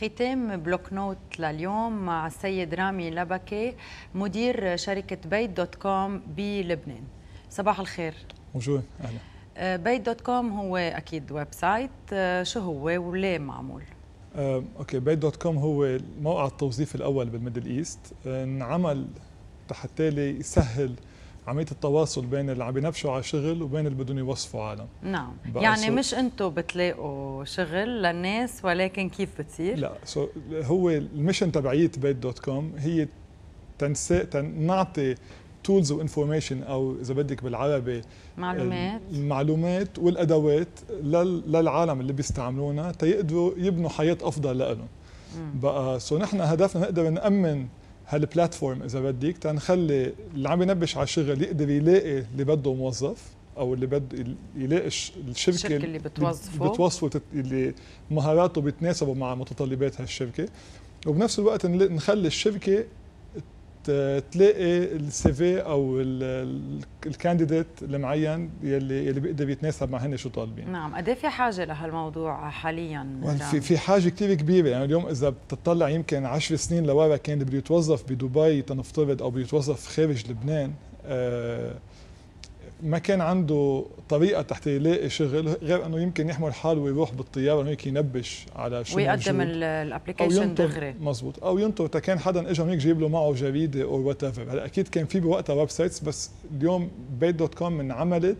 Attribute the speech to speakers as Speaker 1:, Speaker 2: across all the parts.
Speaker 1: ختام بلوك نوت لليوم مع السيد رامي لبكي مدير شركة بيت دوت كوم بلبنان صباح الخير بونجور أهلا بيت دوت كوم هو أكيد ويب سايت آه، شو هو وليه معمول؟
Speaker 2: آه، اوكي بيت دوت كوم هو موقع التوظيف الاول بالميدل ايست آه، انعمل حتى يسهل عمليه التواصل بين اللي عم بينفشوا على شغل وبين اللي بدهم يوصفوا عالم
Speaker 1: نعم يعني مش انتم بتلاقوا شغل للناس ولكن كيف بتصير لا
Speaker 2: سو هو المشن تبعيه بيت دوت كوم هي تنسي تن... نعطي تولز وانفورميشن او اذا بدك بالعربي
Speaker 1: معلومات
Speaker 2: المعلومات والادوات لل... للعالم اللي بيستعملونا تيقدروا يبنوا حياه افضل لهم بقى سو نحن هدفنا نقدر نامن هالبلاتفورم اذا بدك تنخلي اللي عم ينبش على الشغل يقدر يلاقي اللي بده موظف او اللي بده يلاقي الشركه الشركه اللي بتوظفه بتوظفه اللي مهاراته بتناسبوا مع متطلبات هالشركه وبنفس الوقت نخلي الشركه تلاقي السي في او الكانديديت المعين يلي يلي بيقدر يتناسب مع هن شو طالبين
Speaker 1: نعم قد إيه في حاجه لهالموضوع حاليا في
Speaker 2: في حاجه كثير كبيره يعني اليوم اذا بتطلع يمكن 10 سنين لورا كان بده يتوظف بدبي تنفترض او بده يتوظف خارج لبنان آه ما كان عنده طريقه تحت يلاقي شغل غير انه يمكن يحمل حاله ويروح بالطياره انه هيك ينبش على شو ويقدم
Speaker 1: الابلكيشن دغري مزبوط
Speaker 2: او ينطر كان حدا اجى هيك جايب له معه جريده او وات ايفر هلا اكيد كان في بوقتها ويب سايتس بس اليوم بيت دوت كوم انعملت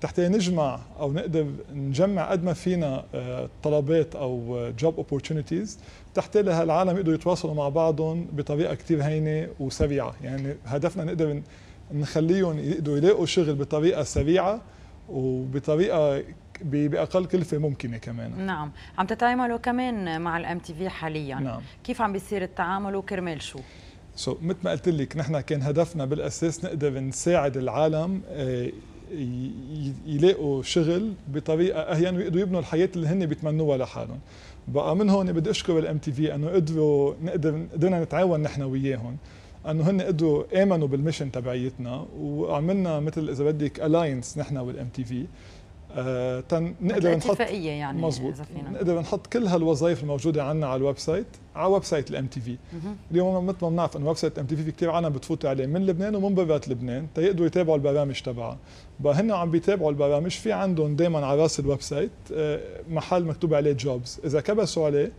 Speaker 2: تحت نجمع او نقدر نجمع قد ما فينا آه، طلبات او جوب آه، اوبورتونيتيز تحت لهالعالم يقدروا يتواصلوا مع بعضهم بطريقه كثير هينه وسريعه يعني هدفنا نقدر نخليهم يقدروا يلاقوا شغل بطريقه سريعه وبطريقه باقل كلفه ممكنه كمان
Speaker 1: نعم عم تتعاملوا كمان مع الام تي في حاليا نعم. كيف عم بيصير التعامل وكرمال شو
Speaker 2: سو so, مثل ما قلت لك نحن كان هدفنا بالاساس نقدر نساعد العالم آه، يلاقوا شغل بطريقه اهين ويقدروا يبنوا الحياه اللي هن بيتمنوها لحالهم بقى من هون بدي اشكر الام تي في انه قدروا نقدر قدرنا نتعاون نحن وياهم انه هن قدروا امنوا بالمشن تبعيتنا وعملنا مثل اذا بدك الاينس نحن والام آه، تي في تنقدر نقدر نحط اتفاقيه يعني مزبوط نقدر نحط كل هالوظائف الموجوده عندنا على الويب سايت على ويب سايت الام تي في اليوم مثل ما بنعرف انه ويب سايت الام تي في في كثير عالم بتفوت عليه من لبنان ومن برات لبنان تيقدروا يتابعوا البرامج تبعها فهن عم بيتابعوا البرامج في عندهم دائما على راس الويب سايت آه، محل مكتوب عليه جوبز اذا كبسوا عليه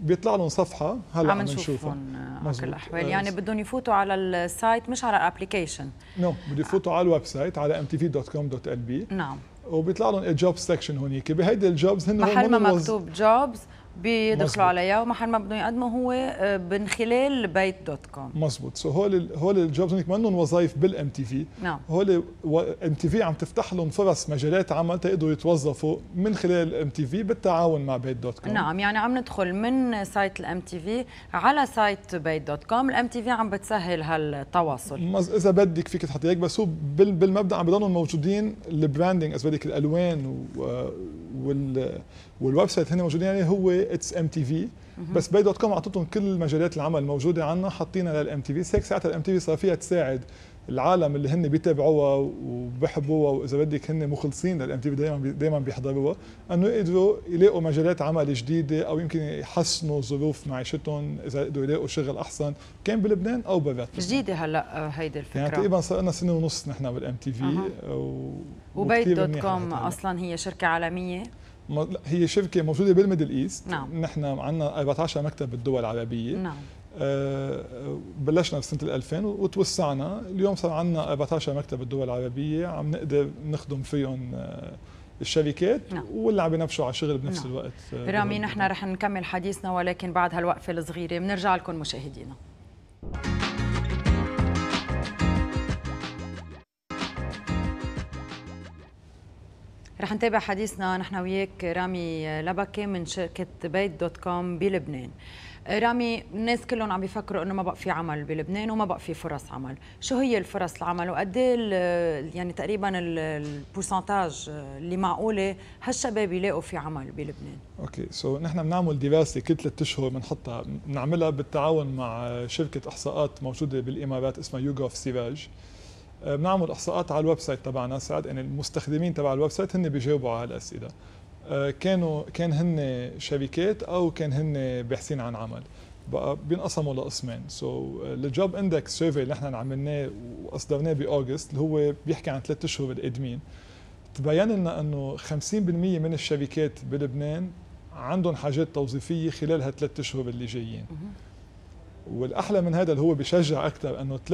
Speaker 2: بيطلع لهم صفحه هلا عم نشوفها على كل الاحوال آه، يعني
Speaker 1: بدهم يفوتوا على السايت مش على الابلكيشن
Speaker 2: نو no. بده يفوتوا على الويب سايت على mtv.com.lb نعم وبيطلع لهم الجوب سكشن هونيك بهيدي الجوبز هن محل ما مكتوب
Speaker 1: جوبز بيدخلوا عليها ومحل ما بدهم يقدموا هو آه، من خلال بيت دوت كوم
Speaker 2: مزبوط سو هول هول الجوبز هنيك منهم وظائف بالام تي في نعم هول ام تي في عم تفتح لهم فرص مجالات عمل تقدروا يتوظفوا من خلال ام تي في بالتعاون مع بيت دوت كوم نعم
Speaker 1: يعني عم ندخل من سايت الام تي في على سايت بيت دوت كوم الام تي في عم بتسهل هالتواصل مز...
Speaker 2: اذا بدك فيك تحطي هيك بس هو بال... بالمبدا عم بضلهم موجودين البراندنج اذا بدك الالوان و... آه، وال والويب سايت هنا موجودين عليه هو اتس ام تي في بس باي دوت كوم اعطتهم كل مجالات العمل الموجوده عندنا حطينا للام تي في هيك ساعتها الام تي في صار فيها تساعد العالم اللي هن بيتابعوها وبحبوها واذا بدك هن مخلصين للام تي في دائما دائما بيحضروها انه يقدروا يلاقوا مجالات عمل جديده او يمكن يحسنوا ظروف معيشتهم اذا قدروا يلاقوا شغل احسن كان بلبنان او برات
Speaker 1: جديده هلا آه، هيدي الفكره يعني تقريبا
Speaker 2: صار لنا سنه ونص نحن بالام تي في وبيت دوت كوم اصلا
Speaker 1: هي شركه عالميه
Speaker 2: هي شركه موجوده بالميدل ايست نعم نحن عندنا 14 مكتب بالدول العربيه نعم آه، بلشنا بسنه 2000 وتوسعنا اليوم صار عندنا 14 مكتب بالدول العربيه عم نقدر نخدم فيهم آه، الشركات نعم. واللي عم ينفشوا على الشغل بنفس نعم. الوقت آه، رامي
Speaker 1: نحن رح نكمل حديثنا ولكن بعد هالوقفه الصغيره بنرجع لكم مشاهدينا رح نتابع حديثنا نحن وياك رامي لبكي من شركه بيت دوت كوم بلبنان. رامي الناس كلهم عم بيفكروا انه ما بقى في عمل بلبنان وما بقى في فرص عمل شو هي الفرص العمل وقد إيه يعني تقريبا البورسنتاج اللي معقوله هالشباب يلاقوا في عمل بلبنان
Speaker 2: اوكي سو so, نحن بنعمل دراسه كل ثلاث اشهر بنحطها بنعملها بالتعاون مع شركه احصاءات موجوده بالامارات اسمها يوغوف سيفاج آه، بنعمل احصاءات على الويب سايت تبعنا ساعات ان يعني المستخدمين تبع الويب سايت هن بيجاوبوا على هالاسئله آه، كانوا كان هن شركات او كان هن باحثين عن عمل بقى بينقسموا لقسمين سو آه، الجوب اندكس سيرفي اللي احنا عملناه واصدرناه باوغست اللي هو بيحكي عن ثلاث اشهر الادمين تبين لنا انه 50% من الشركات بلبنان عندهم حاجات توظيفيه خلال هالثلاث اشهر اللي جايين والاحلى من هذا اللي هو بيشجع اكثر انه 63%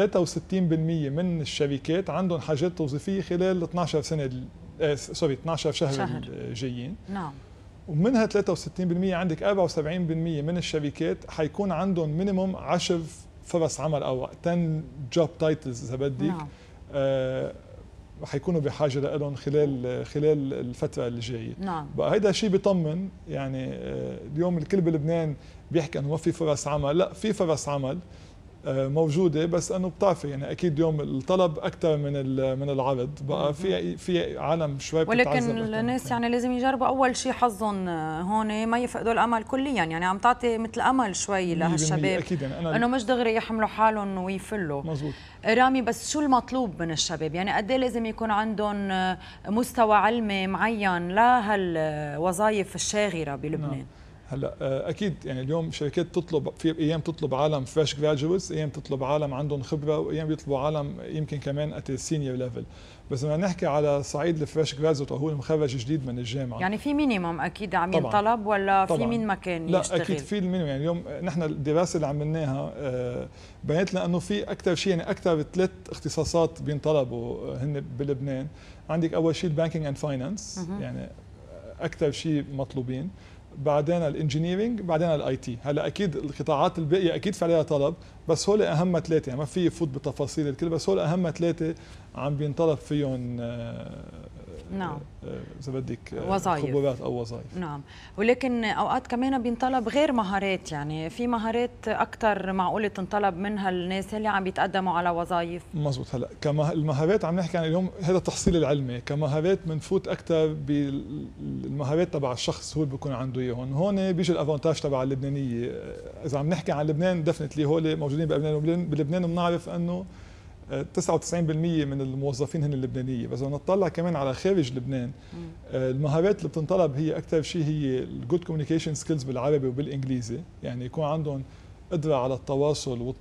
Speaker 2: من الشركات عندهم حاجات توظيفيه خلال 12 سنه آه سوري 12 شهر, شهر. آه، جايين نعم ومنها 63% عندك 74% من الشركات حيكون عندهم مينيموم 10 فرص عمل او 10 جوب تايتلز اذا بدك نعم. آه حيكونوا بحاجه لهم خلال آه، خلال الفتره اللي جايه نعم بقى هيدا شيء بيطمن يعني آه، اليوم الكل بلبنان بيحكي انه ما في فرص عمل لا في فرص عمل آه، موجوده بس انه بتعرفي يعني اكيد اليوم الطلب اكثر من من العرض بقى في في عالم شوي ولكن
Speaker 1: الناس يعني لازم يجربوا اول شيء حظهم آه، هون ما يفقدوا الامل كليا يعني عم تعطي مثل امل شوي لهالشباب اكيد يعني انا انه مش دغري يحملوا حالهم ويفلوا مزبوط رامي بس شو المطلوب من الشباب يعني قد إيه لازم يكون عندهم آه، مستوى علمي معين لهالوظائف الشاغره بلبنان نعم.
Speaker 2: هلا آه، اكيد يعني اليوم شركات تطلب في ايام تطلب عالم فريش جراجوز ايام تطلب عالم عندهم خبره وايام بيطلبوا عالم يمكن كمان ات سينيور ليفل بس لما نحكي على صعيد الفريش جراجوز هو المخرج جديد من الجامعه
Speaker 1: يعني في مينيموم اكيد عم ينطلب ولا طبعًا. في مين ما كان لا يشتغل. اكيد في
Speaker 2: المينيموم يعني اليوم نحن الدراسه اللي عملناها آه، بينت لنا انه في اكثر شيء يعني اكثر ثلاث اختصاصات بينطلبوا هن بلبنان عندك اول شيء البانكينج اند فاينانس يعني اكثر شيء مطلوبين بعدين الانجينيرنج بعدين الاي تي هلا اكيد القطاعات الباقيه اكيد في عليها طلب بس هول اهم ثلاثه يعني ما في يفوت بتفاصيل الكل بس هول اهم ثلاثه عم بينطلب فيهم آه، آه، نعم آه، اذا بدك وظائف خبرات او وظائف
Speaker 1: نعم ولكن اوقات كمان بينطلب غير مهارات يعني في مهارات اكثر معقوله تنطلب منها الناس اللي عم بيتقدموا على وظائف
Speaker 2: مزبوط هلا كمهارات عم نحكي عن يعني اليوم هذا التحصيل العلمي كمهارات بنفوت اكثر بالمهارات تبع الشخص هو بيكون عنده اياهم هون بيجي الافونتاج تبع اللبنانيه اذا عم نحكي عن لبنان لي هول موجودين بلبنان بنعرف انه 99% من الموظفين هن اللبنانيه بس نطلع كمان على خارج لبنان آه، المهارات اللي بتنطلب هي اكثر شيء هي الجود كوميونيكيشن سكيلز بالعربي وبالانجليزي يعني يكون عندهم قدرة على التواصل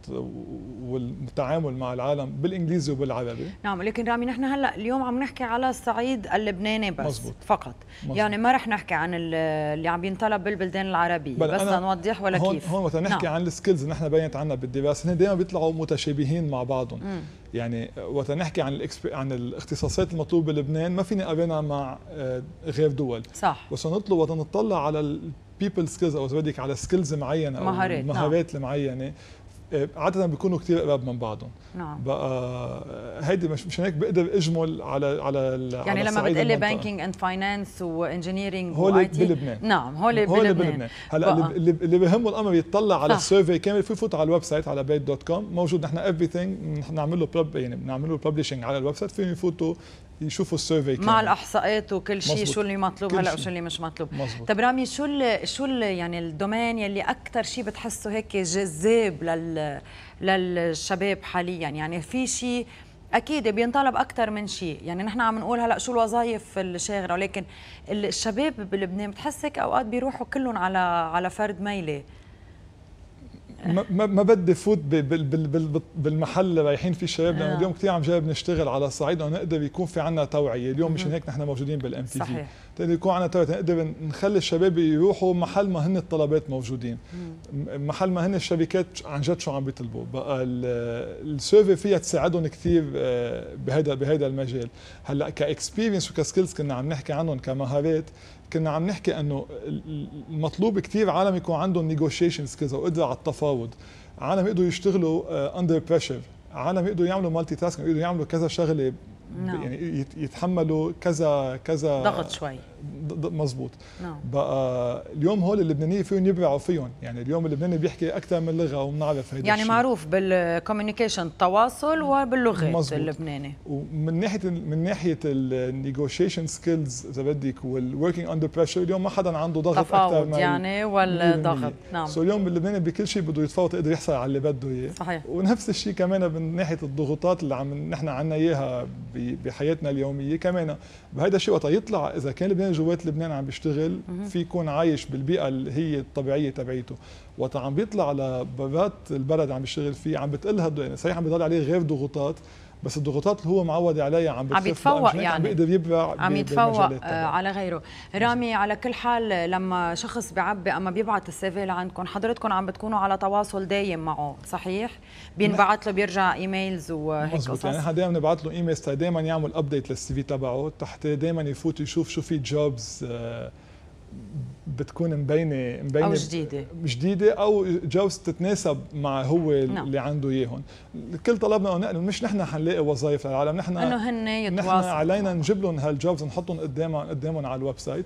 Speaker 2: والتعامل مع العالم بالإنجليزي وبالعربي
Speaker 1: نعم لكن رامي نحن هلأ اليوم عم نحكي على الصعيد اللبناني بس مزبوط.
Speaker 2: فقط مزبوط. يعني
Speaker 1: ما رح نحكي عن اللي عم ينطلب بالبلدان العربية بس نوضح ولا هون كيف هون مثلا نحكي نعم. عن
Speaker 2: السكيلز نحن بينت عنا بالدراسة هن دائما بيطلعوا متشابهين مع بعضهم م. يعني وقت نحكي عن عن الاختصاصات المطلوبه بلبنان ما فيني اقارنها مع آه، غير دول صح بس نطلب وقت نطلع على بيبل سكيلز او بدك على سكيلز معينه او مهارات نعم. مهارات نعم. معينه آه، عادة بيكونوا كثير قراب من بعضهم نعم بقى آه، هيدي مشان هيك بقدر اجمل على على يعني على لما بتقلي بانكينج
Speaker 1: اند فاينانس وانجينيرينج هول بلبنان نعم هول بلبنان بلبنان هلا اللي
Speaker 2: اللي بهمه الامر يتطلع على السيرفي كامل في يفوت على الويب سايت على بيت دوت كوم موجود نحن ايفري ثينج بنعمل له يعني بنعمل له ببلشنج على الويب سايت فيهم يفوتوا يشوفوا السيرفي مع
Speaker 1: الاحصاءات وكل شيء شو اللي مطلوب هلا وشو اللي مش مطلوب مزبوط. طب رامي شو الـ شو الـ يعني الدومين يلي اكثر شيء بتحسه هيك جذاب لل للشباب حاليا يعني في شيء اكيد بينطلب اكثر من شيء يعني نحن عم نقول هلا شو الوظائف الشاغره ولكن الشباب بلبنان بتحسك اوقات بيروحوا كلهم على على فرد ميله
Speaker 2: ما ما بدي فوت بالمحل رايحين فيه الشباب لانه آه. اليوم كثير عم جاي نشتغل على صعيد انه نقدر يكون في عندنا توعيه، اليوم مشان هيك نحن موجودين بالام تي في تقدر يكون عندنا توعيه نقدر نخلي الشباب يروحوا محل ما هن الطلبات موجودين محل ما هن الشركات عن جد شو عم بيطلبوا، بقى السيرفي فيها تساعدهم كثير آه، بهذا بهذا المجال، هلا كاكسبيرينس وكسكيلز كنا عم نحكي عنهم كمهارات كنا عم نحكي انه المطلوب كثير عالم يكون عندهم نيغوشيشن سكيلز او قدره على التفاوض عالم يقدروا يشتغلوا اندر آه، بريشر عالم يقدروا يعملوا مالتي تاسك يقدروا يعملوا كذا شغله no. نعم. يعني يتحملوا كذا كذا ضغط شوي مضبوط نعم بقى اليوم هول اللبنانيه فيهم يبرعوا فيهم يعني اليوم اللبناني بيحكي اكثر من لغه وبنعرف هيدا يعني الشيء.
Speaker 1: معروف بالكوميونيكيشن التواصل وباللغه اللبناني
Speaker 2: ومن ناحيه من ناحيه النيغوشيشن سكيلز اذا بدك والوركينج اندر بريشر اليوم ما حدا عنده ضغط اكثر من يعني والضغط نعم سو اليوم اللبناني بكل شيء بده يتفاوض يقدر يحصل على اللي بده اياه صحيح ونفس الشيء كمان من ناحيه الضغوطات اللي عم نحن عنا اياها بحياتنا اليوميه كمان بهذا الشيء وقت يطلع اذا كان لبنان الانسان جوات لبنان عم بيشتغل في يكون عايش بالبيئه اللي هي الطبيعيه تبعيته وقت عم بيطلع على بابات البلد عم بيشتغل فيه عم بتقلها يعني صحيح عم بيضل عليه غير ضغوطات بس الضغوطات اللي هو معود عليها عم عم يتفوق يعني عم بيقدر يبيع عم يتفوق آه، على
Speaker 1: غيره رامي على كل حال لما شخص بيعبي اما بيبعت السيفي لعندكم حضرتكم عم بتكونوا على تواصل دايم معه صحيح بينبعت له بيرجع ايميلز وهيك يعني قصص يعني نحن
Speaker 2: دائما بنبعث له ايميلز دائما يعمل ابديت للسي في تبعه تحت دائما يفوت يشوف شو في جوبز آه بتكون مبينه مبينه او جديده جديده او جوز تتناسب مع هو نعم. اللي عنده اياهم كل طلبنا انه مش نحن حنلاقي وظائف للعالم نحن انه هن يتواصلوا نحن علينا نجيب لهم هالجوبز نحطهم قدامهم قدامهم على الويب سايت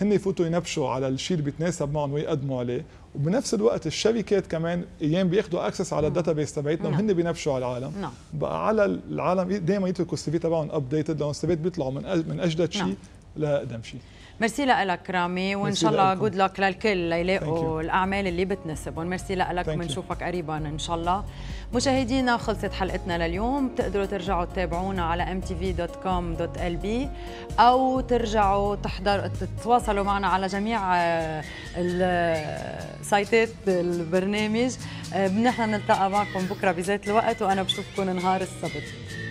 Speaker 2: هن يفوتوا ينبشوا على الشيء اللي بيتناسب معهم ويقدموا عليه وبنفس الوقت الشركات كمان ايام بياخذوا اكسس على الداتا بيس تبعتنا وهن نعم. بينبشوا على العالم نعم. بقى على العالم دائما يتركوا السي في تبعهم ابديتد لانه السي بيطلعوا من من اجدد شيء نعم. لأقدم شيء
Speaker 1: ميرسي لك رامي وان شاء الله جود لك للكل ليلاقوا الاعمال اللي بتناسبهم ميرسي لك بنشوفك قريبا ان شاء الله مشاهدينا خلصت حلقتنا لليوم بتقدروا ترجعوا تتابعونا على mtv.com.lb او ترجعوا تحضر تتواصلوا معنا على جميع آه، السايتات آه، البرنامج آه، نحن نلتقى معكم بكره بذات الوقت وانا بشوفكم نهار السبت